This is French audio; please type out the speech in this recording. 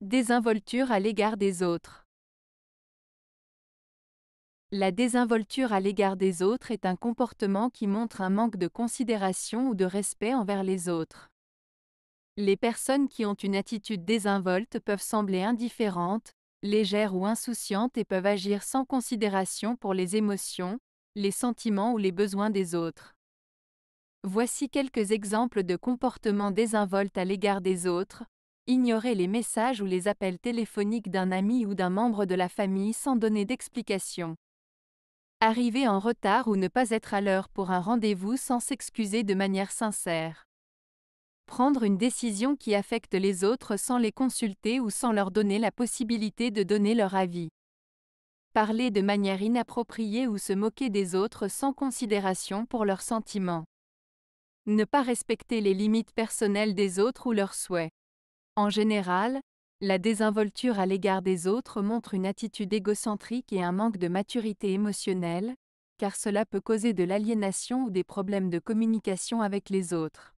Désinvolture à l'égard des autres. La désinvolture à l'égard des autres est un comportement qui montre un manque de considération ou de respect envers les autres. Les personnes qui ont une attitude désinvolte peuvent sembler indifférentes, légères ou insouciantes et peuvent agir sans considération pour les émotions, les sentiments ou les besoins des autres. Voici quelques exemples de comportements désinvoltes à l'égard des autres, ignorer les messages ou les appels téléphoniques d'un ami ou d'un membre de la famille sans donner d'explication. Arriver en retard ou ne pas être à l'heure pour un rendez-vous sans s'excuser de manière sincère. Prendre une décision qui affecte les autres sans les consulter ou sans leur donner la possibilité de donner leur avis. Parler de manière inappropriée ou se moquer des autres sans considération pour leurs sentiments. Ne pas respecter les limites personnelles des autres ou leurs souhaits. En général, la désinvolture à l'égard des autres montre une attitude égocentrique et un manque de maturité émotionnelle, car cela peut causer de l'aliénation ou des problèmes de communication avec les autres.